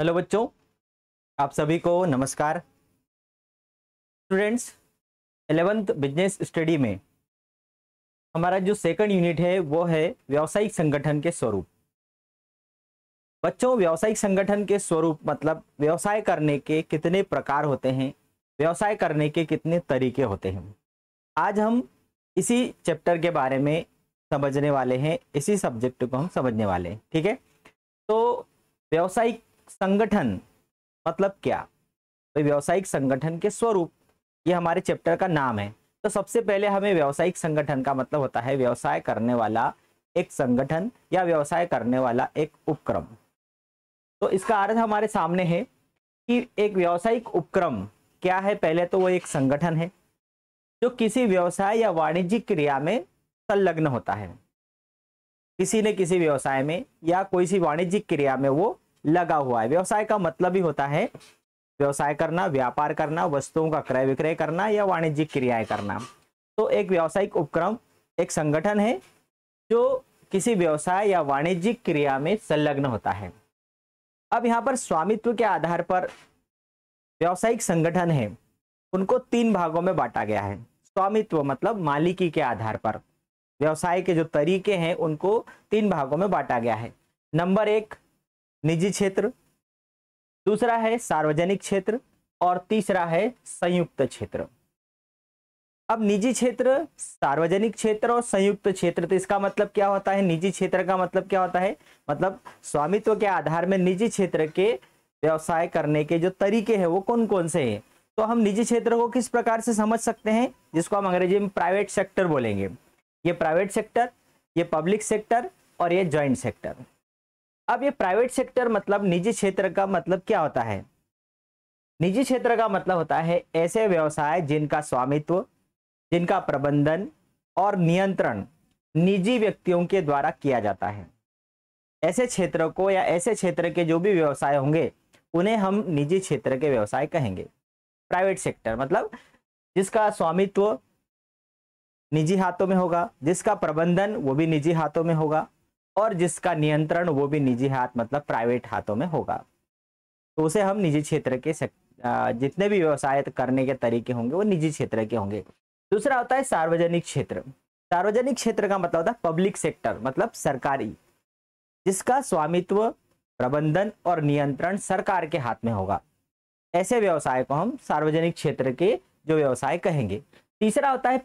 hello बच्चों आप सभी को नमस्कार स्टूडेंट्स एलेवेंथ बिजनेस स्टडी में हमारा जो सेकंड यूनिट है वो है व्यावसायिक संगठन के स्वरूप बच्चों व्यावसायिक संगठन के स्वरूप मतलब व्यवसाय करने के कितने प्रकार होते हैं व्यवसाय करने के कितने तरीके होते हैं आज हम इसी चैप्टर के बारे में समझने वाले हैं इसी सब्जेक्ट को हम समझने वाले हैं ठीक है तो व्यावसायिक संगठन मतलब क्या तो व्यावसायिक संगठन के स्वरूप ये हमारे चैप्टर का नाम है तो सबसे पहले हमें व्यावसायिक संगठन का मतलब होता है व्यवसाय करने वाला एक संगठन या व्यवसाय करने वाला एक उपक्रम तो इसका अर्थ हमारे सामने है कि एक व्यावसायिक उपक्रम क्या है पहले तो वो एक संगठन है जो किसी व्यवसाय या वाणिज्यिक क्रिया में संलग्न होता है किसी ने किसी व्यवसाय में या कोई सी वाणिज्यिक क्रिया में वो लगा हुआ है व्यवसाय का मतलब ही होता है व्यवसाय करना व्यापार करना वस्तुओं का क्रय विक्रय करना या वाणिज्यिक क्रियाएं करना तो एक व्यावसायिक उपक्रम एक संगठन है जो किसी व्यवसाय या वाणिज्यिक क्रिया में संलग्न होता है अब यहाँ पर स्वामित्व के आधार पर व्यावसायिक संगठन है उनको तीन भागों में बांटा गया है स्वामित्व मतलब मालिकी के आधार पर व्यवसाय के जो तरीके हैं उनको तीन भागों में बांटा गया है नंबर एक निजी क्षेत्र दूसरा है सार्वजनिक क्षेत्र और तीसरा है संयुक्त क्षेत्र अब निजी क्षेत्र सार्वजनिक क्षेत्र और संयुक्त क्षेत्र तो इसका मतलब क्या होता है निजी क्षेत्र का मतलब क्या होता है मतलब स्वामित्व के आधार में निजी क्षेत्र के व्यवसाय करने के जो तरीके हैं वो कौन कौन से हैं तो हम निजी क्षेत्र को किस प्रकार से समझ सकते हैं जिसको हम अंग्रेजी में प्राइवेट सेक्टर बोलेंगे ये प्राइवेट सेक्टर ये पब्लिक सेक्टर और ये ज्वाइंट सेक्टर अब ये प्राइवेट सेक्टर मतलब निजी क्षेत्र का मतलब क्या होता है निजी क्षेत्र का मतलब होता है ऐसे व्यवसाय जिनका स्वामित्व जिनका प्रबंधन और नियंत्रण निजी व्यक्तियों के द्वारा किया जाता है ऐसे क्षेत्र को या ऐसे क्षेत्र के जो भी व्यवसाय होंगे उन्हें हम निजी क्षेत्र के व्यवसाय कहेंगे प्राइवेट सेक्टर मतलब जिसका स्वामित्व निजी हाथों में होगा जिसका प्रबंधन वो भी निजी हाथों में होगा और जिसका नियंत्रण वो भी निजी हाथ मतलब प्राइवेट हाथों में होगा तो उसे हम निजी क्षेत्र के जितने भी व्यवसाय करने के तरीके होंगे वो निजी क्षेत्र के होंगे दूसरा होता है सार्वजनिक क्षेत्र सार्वजनिक क्षेत्र का मतलब होता है पब्लिक सेक्टर मतलब सरकारी जिसका स्वामित्व प्रबंधन और नियंत्रण सरकार के हाथ में होगा ऐसे व्यवसाय को हम सार्वजनिक क्षेत्र के जो व्यवसाय कहेंगे तीसरा होता है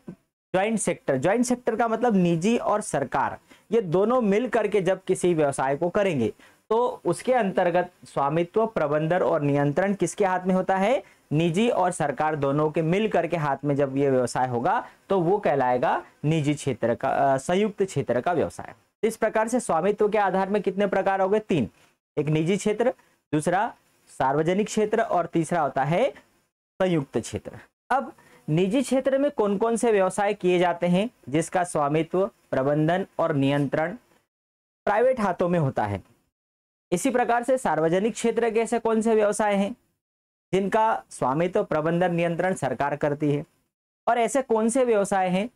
ज्वाइंट सेक्टर ज्वाइंट सेक्टर का मतलब निजी और सरकार ये दोनों मिल करके जब किसी व्यवसाय को करेंगे तो उसके अंतर्गत स्वामित्व प्रबंधन और नियंत्रण किसके हाथ में होता है निजी और सरकार दोनों के मिल करके हाथ में जब ये व्यवसाय होगा तो वो कहलाएगा निजी क्षेत्र का संयुक्त क्षेत्र का व्यवसाय इस प्रकार से स्वामित्व के आधार में कितने प्रकार हो गए तीन एक निजी क्षेत्र दूसरा सार्वजनिक क्षेत्र और तीसरा होता है संयुक्त क्षेत्र अब निजी क्षेत्र में कौन कौन से व्यवसाय किए जाते हैं जिसका स्वामित्व प्रबंधन और नियंत्रण प्राइवेट हाथों में होता है इसी प्रकार से सार्वजनिक क्षेत्र के ऐसे कौन से व्यवसाय हैं जिनका स्वामित्व प्रबंधन नियंत्रण सरकार करती है और ऐसे कौन से व्यवसाय हैं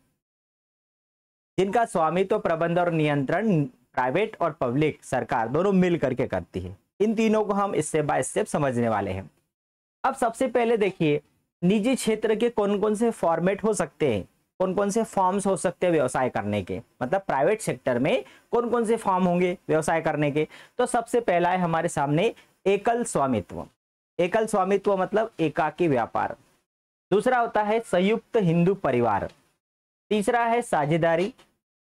जिनका स्वामित्व प्रबंधन और नियंत्रण प्राइवेट और पब्लिक सरकार दोनों मिल करके करती है इन तीनों को हम स्टेप बाय स्टेप समझने वाले हैं अब सबसे पहले देखिए निजी क्षेत्र के कौन कौन से फॉर्मेट हो सकते हैं कौन कौन से फॉर्म्स हो सकते हैं व्यवसाय करने के मतलब प्राइवेट सेक्टर में कौन कौन से फॉर्म होंगे व्यवसाय करने के तो सबसे पहला है हमारे सामने एकल स्वामित्व एकल स्वामित्व मतलब एकाकी व्यापार दूसरा होता है संयुक्त हिंदू परिवार तीसरा है साझेदारी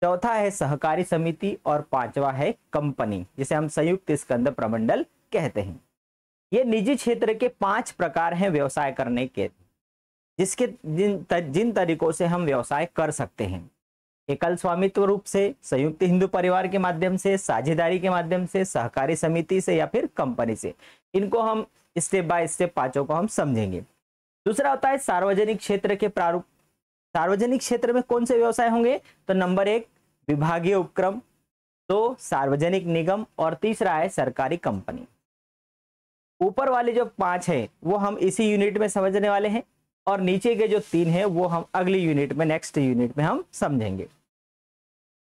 चौथा है सहकारी समिति और पांचवा है कंपनी जिसे हम संयुक्त स्कंद प्रमंडल कहते हैं ये निजी क्षेत्र के पांच प्रकार हैं व्यवसाय करने के जिसके जिन जिन तरीकों से हम व्यवसाय कर सकते हैं एकल स्वामित्व रूप से संयुक्त हिंदू परिवार के माध्यम से साझेदारी के माध्यम से सहकारी समिति से या फिर कंपनी से इनको हम स्टेप बाय स्टेप पांचों को हम समझेंगे दूसरा होता है सार्वजनिक क्षेत्र के प्रारूप सार्वजनिक क्षेत्र में कौन से व्यवसाय होंगे तो नंबर एक विभागीय उपक्रम दो सार्वजनिक निगम और तीसरा है सरकारी कंपनी ऊपर वाले जो पांच है वो हम इसी यूनिट में समझने वाले हैं और नीचे के जो तीन है वो हम अगली यूनिट में नेक्स्ट यूनिट में हम समझेंगे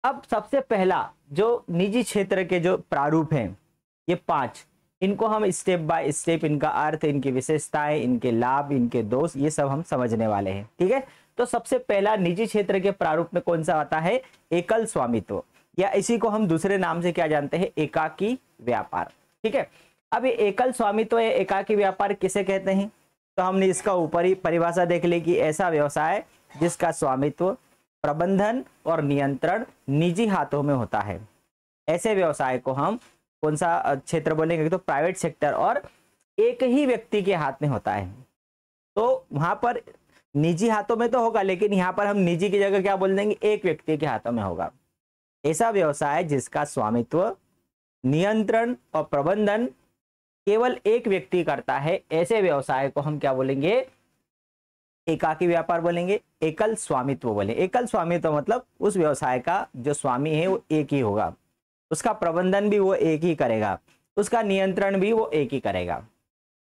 अब सबसे पहला जो निजी क्षेत्र के जो प्रारूप हैं ये पांच इनको हम स्टेप बाय स्टेप इनका अर्थ इनकी विशेषताएं इनके लाभ इनके दोष ये सब हम समझने वाले हैं ठीक है तो सबसे पहला निजी क्षेत्र के प्रारूप में कौन सा आता है एकल स्वामित्व या इसी को हम दूसरे नाम से क्या जानते हैं एकाकी व्यापार ठीक है अब ये एकल स्वामित्व या एकाकी व्यापार किसे कहते हैं तो हमने इसका ऊपर ही परिभाषा देख ली कि ऐसा व्यवसाय जिसका स्वामित्व प्रबंधन और नियंत्रण निजी हाथों में होता है ऐसे व्यवसाय को हम कौन सा क्षेत्र बोलेंगे तो प्राइवेट सेक्टर और एक ही व्यक्ति के हाथ में होता है तो वहां पर निजी हाथों में तो होगा लेकिन यहाँ पर हम निजी की जगह क्या बोल देंगे एक व्यक्ति के हाथों में होगा ऐसा व्यवसाय जिसका स्वामित्व नियंत्रण और प्रबंधन केवल एक व्यक्ति करता है ऐसे व्यवसाय को हम क्या बोलेंगे एकाकी व्यापार बोलेंगे एकल स्वामित्व बोलेंगे एकल स्वामित्व मतलब उस व्यवसाय का जो स्वामी है वो एक ही होगा उसका प्रबंधन भी वो एक ही करेगा उसका नियंत्रण भी वो एक ही करेगा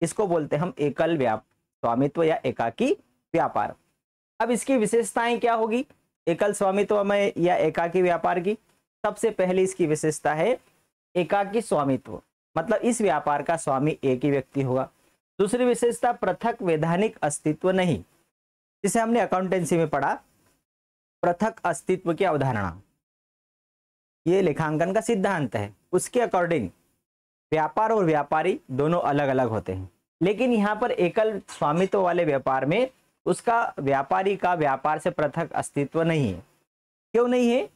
इसको बोलते हम एकल व्याप स्वामित्व या एकाकी व्यापार अब इसकी विशेषताएं क्या होगी एकल स्वामित्व में या एकाकी व्यापार की सबसे पहले इसकी विशेषता है एकाकी स्वामित्व मतलब इस व्यापार का स्वामी एक ही व्यक्ति होगा दूसरी विशेषता पृथक वैधानिक अस्तित्व नहीं जिसे हमने अकाउंटेंसी में पढ़ा पृथक अस्तित्व की अवधारणा ये लेखांकन का सिद्धांत है उसके अकॉर्डिंग व्यापार और व्यापारी दोनों अलग अलग होते हैं लेकिन यहाँ पर एकल स्वामित्व वाले व्यापार में उसका व्यापारी का व्यापार से पृथक अस्तित्व नहीं है क्यों नहीं है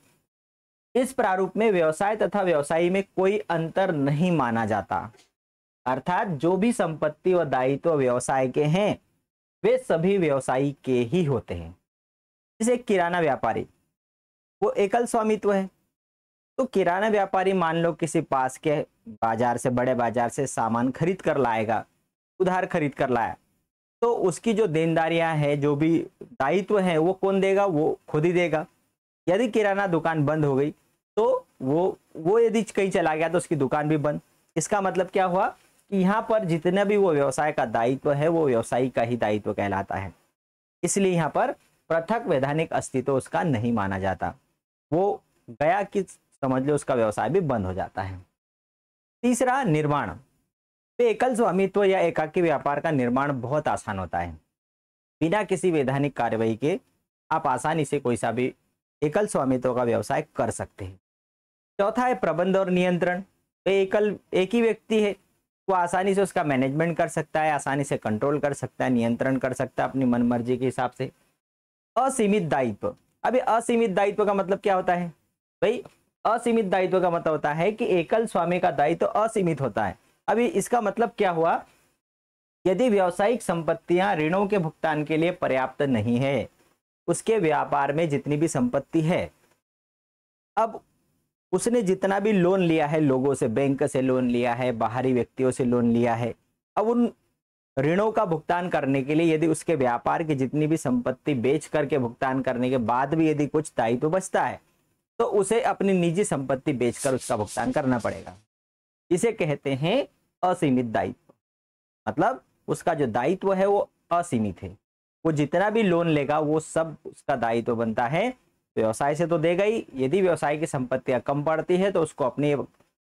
इस प्रारूप में व्यवसाय तथा व्यवसायी में कोई अंतर नहीं माना जाता अर्थात जो भी संपत्ति व दायित्व व्यवसाय के हैं वे सभी व्यवसायी के ही होते हैं जैसे किराना व्यापारी वो एकल स्वामित्व है तो किराना व्यापारी मान लो किसी पास के बाजार से बड़े बाजार से सामान खरीद कर लाएगा उधार खरीद कर लाया तो उसकी जो देनदारियां हैं जो भी दायित्व है वो कौन देगा वो खुद ही देगा यदि किराना दुकान बंद हो गई तो वो वो यदि कहीं चला गया तो उसकी दुकान भी बंद इसका मतलब क्या हुआ कि यहाँ पर जितने भी वो व्यवसाय का दायित्व है वो व्यवसायी का ही दायित्व कहलाता है इसलिए यहाँ पर पृथक वैधानिक अस्तित्व उसका नहीं माना जाता वो गया कि समझ लो उसका व्यवसाय भी बंद हो जाता है तीसरा निर्माण तो एकल स्वामित्व या एकाकी व्यापार का निर्माण बहुत आसान होता है बिना किसी वैधानिक कार्यवाही के आप आसानी से कोई सा भी एकल स्वामित्व का व्यवसाय कर सकते हैं चौथा है प्रबंध और नियंत्रण तो एकल एक ही व्यक्ति है वो आसानी से उसका मैनेजमेंट कर सकता है आसानी से कंट्रोल कर सकता है नियंत्रण कर सकता है अपनी मनमर्जी के हिसाब से असीमित दायित्व अभी असीमित दायित्व का मतलब क्या होता है भाई असीमित दायित्व का मतलब होता है कि एकल स्वामी का दायित्व असीमित होता है अभी इसका मतलब क्या हुआ यदि व्यावसायिक संपत्तियां ऋणों के भुगतान के लिए पर्याप्त नहीं है उसके व्यापार में जितनी भी संपत्ति है अब उसने जितना भी लोन लिया है लोगों से बैंक से लोन लिया है बाहरी व्यक्तियों से लोन लिया है अब उन ऋणों का भुगतान करने के लिए यदि उसके व्यापार की जितनी भी संपत्ति बेच करके भुगतान करने के बाद भी यदि कुछ दायित्व तो बचता है तो उसे अपनी निजी संपत्ति बेचकर उसका भुगतान करना पड़ेगा इसे कहते हैं असीमित दायित्व मतलब उसका जो दायित्व है वो असीमित है वो जितना भी लोन लेगा वो सब उसका दायित्व तो बनता है व्यवसाय से तो देगा ही यदि व्यवसाय की संपत्तियां कम पड़ती है तो उसको अपनी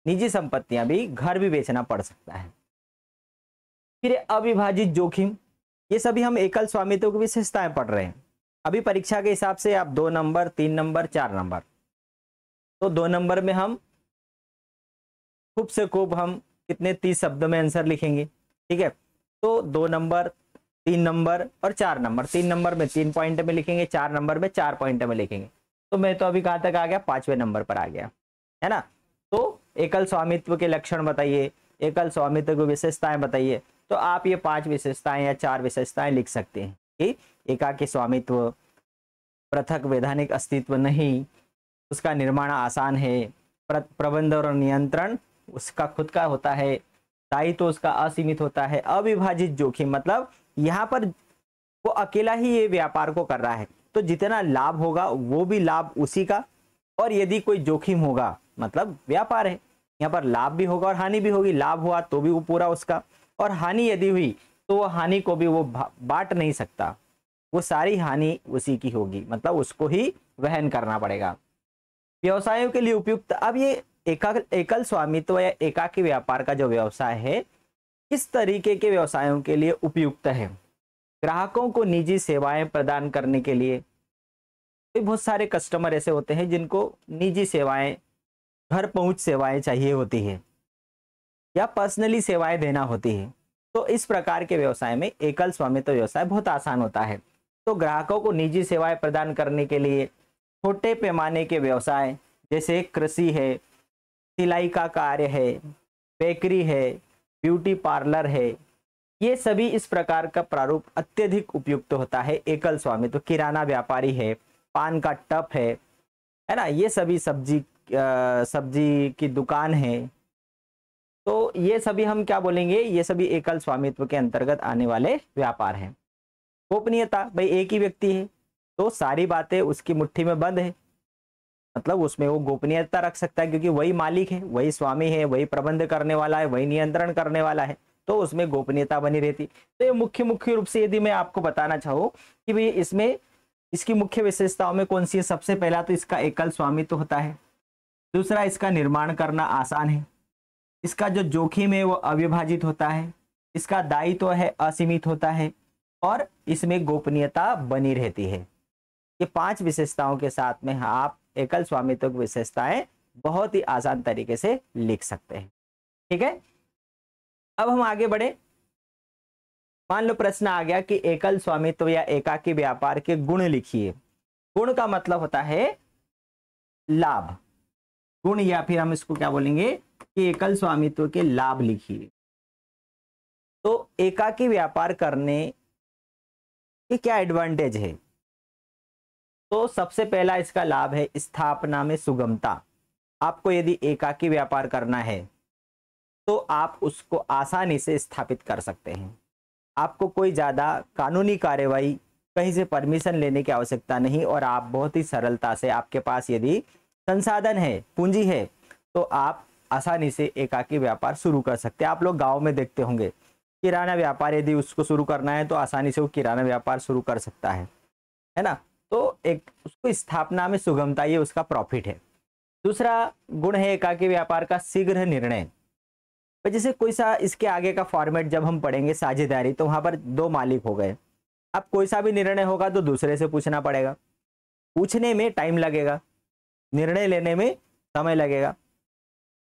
निजी संपत्तियां भी घर भी बेचना पड़ सकता है फिर अविभाजित जोखिम ये सभी हम एकल स्वामित्व की विशेषताएं पढ़ रहे हैं अभी परीक्षा के हिसाब से आप दो नंबर तीन नंबर चार नंबर तो दो नंबर में हम खूब से खूब हम कितने तीस शब्द में आंसर लिखेंगे ठीक है तो दो नंबर तीन नंबर और चार नंबर तीन नंबर में तीन पॉइंट में लिखेंगे चार नंबर में चार पॉइंट में लिखेंगे तो मैं तो अभी कहाँ तक आ गया पांचवें नंबर पर आ गया है ना तो एकल स्वामित्व के लक्षण बताइए एकल स्वामित्व की विशेषताएं बताइए तो आप ये पांच विशेषताएं या चार विशेषताएं लिख सकते हैं कि एका के स्वामित्व पृथक वैधानिक अस्तित्व नहीं उसका निर्माण आसान है प्रबंध और नियंत्रण उसका खुद का होता है दायित्व तो उसका असीमित होता है अविभाजित जोखिम मतलब यहाँ पर वो अकेला ही ये व्यापार को कर रहा है तो जितना लाभ होगा वो भी लाभ उसी का और यदि कोई जोखिम होगा मतलब व्यापार है यहाँ पर लाभ भी होगा और हानि भी होगी लाभ हुआ तो भी वो पूरा उसका और हानि यदि हुई तो वो हानि को भी वो बांट नहीं सकता वो सारी हानि उसी की होगी मतलब उसको ही वहन करना पड़ेगा व्यवसायों के लिए उपयुक्त अब ये एकल एकल स्वामित्व या एकाकी व्यापार का जो व्यवसाय है किस तरीके के व्यवसायों के लिए उपयुक्त है ग्राहकों को निजी सेवाएं प्रदान करने के लिए बहुत सारे कस्टमर ऐसे होते हैं जिनको निजी सेवाएं घर पहुंच सेवाएं चाहिए होती है या पर्सनली सेवाएं देना होती है तो इस प्रकार के व्यवसाय में एकल स्वामित्व व्यवसाय बहुत आसान होता है तो ग्राहकों को निजी सेवाएं प्रदान करने के लिए छोटे पैमाने के व्यवसाय जैसे कृषि है सिलाई का कार्य है बेकरी है ब्यूटी पार्लर है ये सभी इस प्रकार का प्रारूप अत्यधिक उपयुक्त होता है एकल स्वामी तो किराना व्यापारी है पान का टप है है ना ये सभी सब्जी सब्जी की दुकान है तो ये सभी हम क्या बोलेंगे ये सभी एकल स्वामित्व के अंतर्गत आने वाले व्यापार हैं गोपनीयता भाई एक ही व्यक्ति है तो सारी बातें उसकी मुट्ठी में बंद है मतलब उसमें वो गोपनीयता रख सकता है क्योंकि वही मालिक है वही स्वामी है वही प्रबंध करने वाला है वही नियंत्रण करने वाला है तो उसमें गोपनीयता बनी रहती तो ये मुख्य मुख्य रूप से यदि मैं आपको बताना चाहूँ कि भाई इसमें इसकी मुख्य विशेषताओं में कौन सी है सबसे पहला तो इसका एकल स्वामित्व तो होता है दूसरा इसका निर्माण करना आसान है इसका जो जोखिम है वो अविभाजित होता है इसका दायित्व तो है असीमित होता है और इसमें गोपनीयता बनी रहती है ये पांच विशेषताओं के साथ में आप एकल स्वामित्व की विशेषताएं बहुत ही आसान तरीके से लिख सकते हैं ठीक है अब हम आगे बढ़े मान लो प्रश्न आ गया कि एकल स्वामित्व या एकाकी व्यापार के गुण लिखिए गुण का मतलब होता है लाभ गुण या फिर हम इसको क्या बोलेंगे कि एकल स्वामित्व के लाभ लिखिए तो एकाकी व्यापार करने के क्या एडवांटेज है तो सबसे पहला इसका लाभ है स्थापना में सुगमता आपको यदि एकाकी व्यापार करना है तो आप उसको आसानी से स्थापित कर सकते हैं आपको कोई ज़्यादा कानूनी कार्रवाई कहीं से परमिशन लेने की आवश्यकता नहीं और आप बहुत ही सरलता से आपके पास यदि संसाधन है पूंजी है तो आप आसानी से एकाकी व्यापार शुरू कर सकते हैं आप लोग गाँव में देखते होंगे किराना व्यापार यदि उसको शुरू करना है तो आसानी से वो किराना व्यापार शुरू कर सकता है है ना तो एक उसको स्थापना में सुगमता ये उसका प्रॉफिट है दूसरा गुण है एकाकी व्यापार का शीघ्र निर्णय जैसे कोई सा इसके आगे का फॉर्मेट जब हम पढ़ेंगे साझेदारी तो वहाँ पर दो मालिक हो गए अब कोई सा भी निर्णय होगा तो दूसरे से पूछना पड़ेगा पूछने में टाइम लगेगा निर्णय लेने में समय लगेगा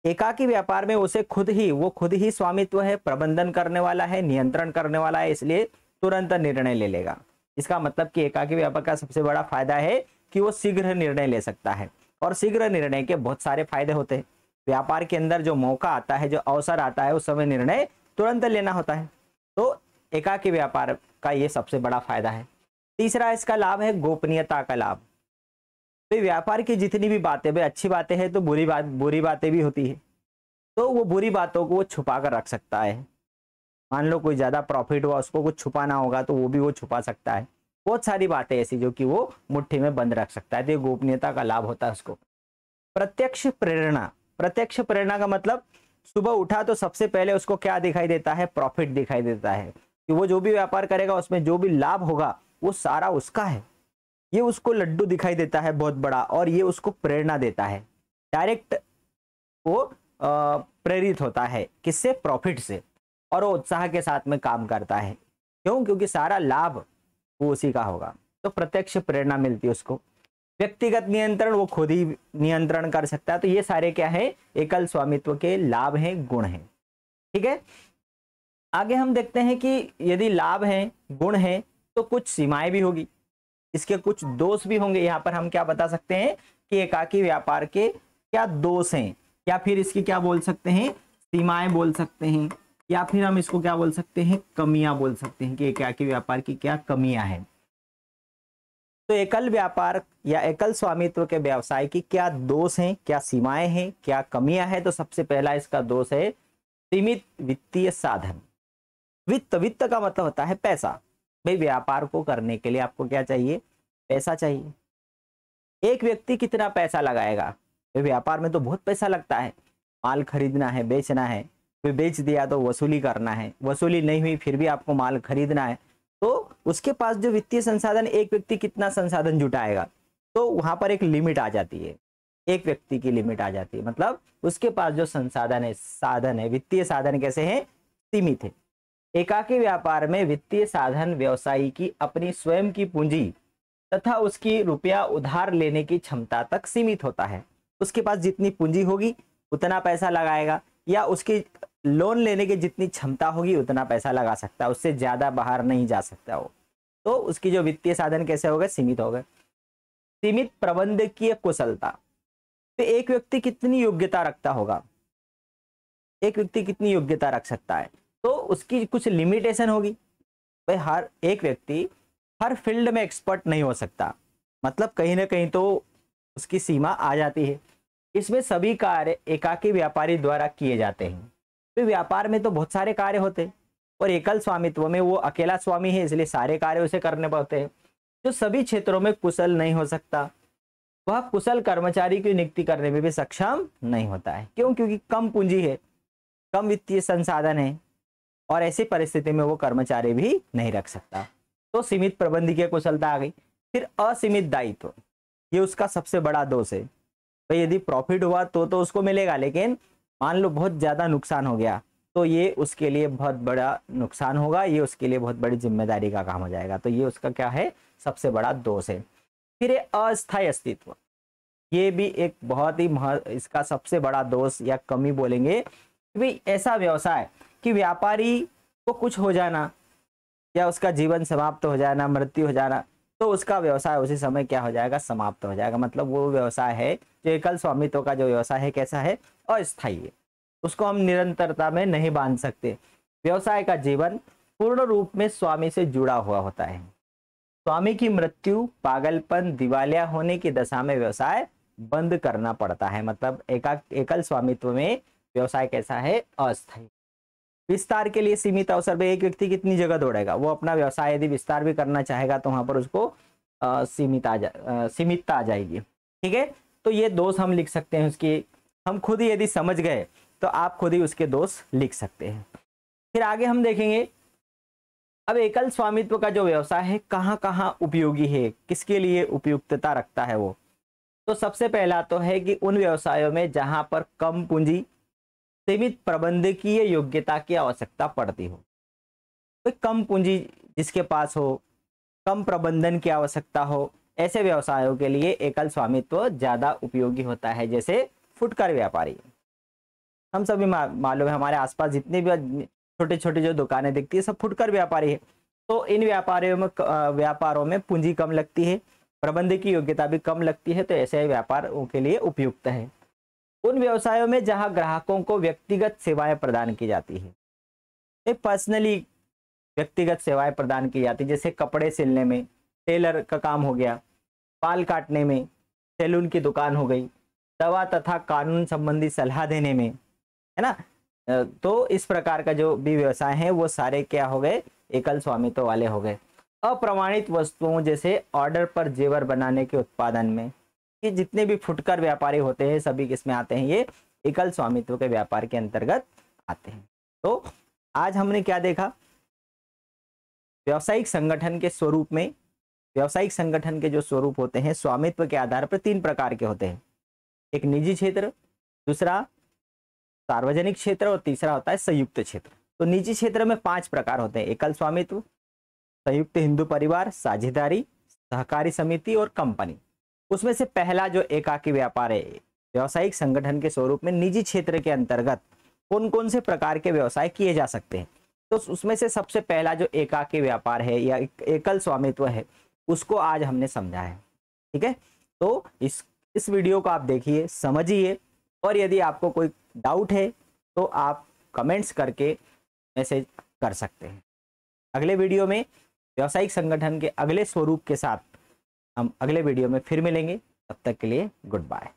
एकाकी व्यापार में उसे खुद ही वो खुद ही स्वामित्व है प्रबंधन करने वाला है नियंत्रण करने वाला है इसलिए तुरंत निर्णय ले लेगा इसका मतलब कि एकाकी व्यापक का सबसे बड़ा फायदा है कि वो शीघ्र निर्णय ले सकता है और शीघ्र निर्णय के बहुत सारे फायदे होते हैं व्यापार के अंदर जो मौका आता है जो अवसर आता है उस समय निर्णय तुरंत लेना होता है तो एकाकी व्यापार का ये सबसे बड़ा फायदा है तीसरा इसका लाभ है गोपनीयता का लाभ तो व्यापार की जितनी भी बातें भाई अच्छी बातें हैं तो बुरी बात बुरी बातें भी होती है तो वो बुरी बातों को वो छुपा कर रख सकता है मान लो कोई ज़्यादा प्रॉफिट हुआ उसको कुछ छुपाना होगा तो वो भी वो छुपा सकता है बहुत सारी बातें ऐसी जो कि वो मुट्ठी में बंद रख सकता है तो गोपनीयता का लाभ होता है उसको प्रत्यक्ष प्रेरणा प्रत्यक्ष प्रेरणा का मतलब सुबह उठा तो सबसे पहले उसको क्या दिखाई देता है प्रॉफिट दिखाई देता है कि वो जो भी व्यापार करेगा उसमें जो भी लाभ होगा वो सारा उसका है ये उसको लड्डू दिखाई देता है बहुत बड़ा और ये उसको प्रेरणा देता है डायरेक्ट वो प्रेरित होता है किससे प्रॉफिट से और वो उत्साह के साथ में काम करता है क्यों क्योंकि सारा लाभ वो उसी का होगा तो प्रत्यक्ष प्रेरणा मिलती है उसको व्यक्तिगत नियंत्रण वो खुद ही नियंत्रण कर सकता है तो ये सारे क्या है एकल स्वामित्व के लाभ हैं गुण हैं ठीक है आगे हम देखते हैं कि यदि लाभ हैं गुण हैं तो कुछ सीमाएं भी होगी इसके कुछ दोष भी होंगे यहाँ पर हम क्या बता सकते हैं कि एकाकी व्यापार के क्या दोष हैं या फिर इसकी क्या बोल सकते हैं सीमाएं बोल सकते हैं या फिर हम इसको क्या बोल सकते हैं कमियां बोल सकते हैं कि क्या के व्यापार की क्या कमियां हैं तो एकल व्यापार या एकल स्वामित्व के व्यवसाय की क्या दोष हैं क्या सीमाएं हैं क्या कमियां हैं तो सबसे पहला इसका दोष है सीमित वित्तीय साधन वित्त वित्त का मतलब होता है पैसा भाई व्यापार को करने के लिए आपको क्या चाहिए पैसा चाहिए एक व्यक्ति कितना पैसा लगाएगा व्यापार में तो बहुत पैसा लगता है माल खरीदना है बेचना है वे बेच दिया तो वसूली करना है वसूली नहीं हुई फिर भी आपको माल खरीदना है तो उसके पास जो वित्तीय संसाधन एक व्यक्ति कितना संसाधन जुटाएगा तो वहां पर एक लिमिट आ जाती है एक व्यक्ति की लिमिट आ जाती है मतलब उसके पास जो संसाधन है साधन है वित्तीय साधन कैसे हैं सीमित है एकाकी व्यापार में वित्तीय साधन व्यवसायी की अपनी स्वयं की पूंजी तथा उसकी रुपया उधार लेने की क्षमता तक सीमित होता है उसके पास जितनी पूंजी होगी उतना पैसा लगाएगा या उसकी लोन लेने की जितनी क्षमता होगी उतना पैसा लगा सकता है उससे ज़्यादा बाहर नहीं जा सकता वो तो उसकी जो वित्तीय साधन कैसे हो गए सीमित हो गए सीमित प्रबंधकीय कुशलता तो एक व्यक्ति कितनी योग्यता रखता होगा एक व्यक्ति कितनी योग्यता रख सकता है तो उसकी कुछ लिमिटेशन होगी भाई हर एक व्यक्ति हर फील्ड में एक्सपर्ट नहीं हो सकता मतलब कहीं ना कहीं तो उसकी सीमा आ जाती है इसमें सभी कार्य एकाकी व्यापारी द्वारा किए जाते हैं तो व्यापार में तो बहुत सारे कार्य होते हैं और एकल स्वामित्व में वो अकेला स्वामी है इसलिए सारे कार्य उसे करने पड़ते हैं जो सभी क्षेत्रों में कुशल नहीं हो सकता वह कुशल कर्मचारी की नियुक्ति करने में भी सक्षम नहीं होता है क्यों क्योंकि कम पूंजी है कम वित्तीय संसाधन है और ऐसी परिस्थिति में वो कर्मचारी भी नहीं रख सकता तो सीमित प्रबंध की कुशलता आ गई फिर असीमित दायित्व ये उसका सबसे बड़ा दोष है भाई यदि प्रॉफिट हुआ तो तो उसको मिलेगा लेकिन मान लो बहुत ज़्यादा नुकसान हो गया तो ये उसके लिए बहुत बड़ा नुकसान होगा ये उसके लिए बहुत बड़ी जिम्मेदारी का काम हो जाएगा तो ये उसका क्या है सबसे बड़ा दोष है फिर अस्थायी अस्तित्व ये भी एक बहुत ही इसका सबसे बड़ा दोष या कमी बोलेंगे कि भाई ऐसा व्यवसाय कि व्यापारी को कुछ हो जाना या उसका जीवन समाप्त हो जाना मृत्यु हो जाना तो उसका व्यवसाय उसी समय क्या हो जाएगा समाप्त हो जाएगा मतलब वो व्यवसाय है जो एकल स्वामित्व का जो व्यवसाय है कैसा है अस्थायी है उसको हम निरंतरता में नहीं बांध सकते व्यवसाय का जीवन पूर्ण रूप में स्वामी से जुड़ा हुआ होता है स्वामी की मृत्यु पागलपन दिवालिया होने की दशा में व्यवसाय बंद करना पड़ता है मतलब एका एकल स्वामित्व में व्यवसाय कैसा है अस्थायी विस्तार के लिए सीमित अवसर में एक व्यक्ति कितनी जगह दौड़ेगा वो अपना व्यवसाय यदि विस्तार भी करना चाहेगा तो वहां पर उसको सीमित आ जा सीमितता आ जाएगी ठीक है तो ये दोष हम लिख सकते हैं उसकी हम खुद ही यदि समझ गए तो आप खुद ही उसके दोष लिख सकते हैं फिर आगे हम देखेंगे अब एकल स्वामित्व का जो व्यवसाय है कहाँ कहाँ उपयोगी है किसके लिए उपयुक्तता रखता है वो तो सबसे पहला तो है कि उन व्यवसायों में जहाँ पर कम पूंजी सीमित प्रबंधकीय योग्यता की आवश्यकता पड़ती हो तो कम पूंजी जिसके पास हो कम प्रबंधन की आवश्यकता हो ऐसे व्यवसायों के लिए एकल स्वामित्व ज़्यादा उपयोगी होता है जैसे फुटकर व्यापारी हम सभी मालूम है हमारे आसपास जितने भी छोटे छोटे जो दुकानें दिखती है सब फुटकर व्यापारी है तो इन व्यापारियों में व्यापारों में पूंजी कम लगती है प्रबंध की योग्यता भी कम लगती है तो ऐसे व्यापारों के लिए उपयुक्त है उन व्यवसायों में जहां ग्राहकों को व्यक्तिगत सेवाएं प्रदान की जाती है एक पर्सनली व्यक्तिगत सेवाएं प्रदान की जाती है जैसे कपड़े सिलने में टेलर का काम हो गया बाल काटने में सैलून की दुकान हो गई दवा तथा कानून संबंधी सलाह देने में है ना तो इस प्रकार का जो भी व्यवसाय है वो सारे क्या हो गए एकल स्वामित्व वाले हो गए अप्रमाणित वस्तुओं जैसे ऑर्डर पर जेवर बनाने के उत्पादन में ये जितने भी फुटकर व्यापारी होते हैं सभी किसमें आते हैं ये एकल स्वामित्व के व्यापार के अंतर्गत आते हैं तो आज हमने क्या देखा व्यावसायिक संगठन के स्वरूप में व्यावसायिक संगठन के जो स्वरूप होते हैं स्वामित्व के आधार पर तीन प्रकार के होते हैं एक निजी क्षेत्र दूसरा सार्वजनिक क्षेत्र और तीसरा होता है संयुक्त क्षेत्र तो निजी क्षेत्र में पांच प्रकार होते हैं एकल स्वामित्व संयुक्त हिंदू परिवार साझेदारी सहकारी समिति और कंपनी उसमें से पहला जो एकाकी व्यापार है व्यावसायिक संगठन के स्वरूप में निजी क्षेत्र के अंतर्गत कौन कौन से प्रकार के व्यवसाय किए जा सकते हैं तो उसमें से सबसे पहला जो एकाकी व्यापार है या एकल स्वामित्व है उसको आज हमने समझा है ठीक है तो इस इस वीडियो को आप देखिए समझिए और यदि आपको कोई डाउट है तो आप कमेंट्स करके मैसेज कर सकते हैं अगले वीडियो में व्यावसायिक संगठन के अगले स्वरूप के साथ हम अगले वीडियो में फिर मिलेंगे तब तक के लिए गुड बाय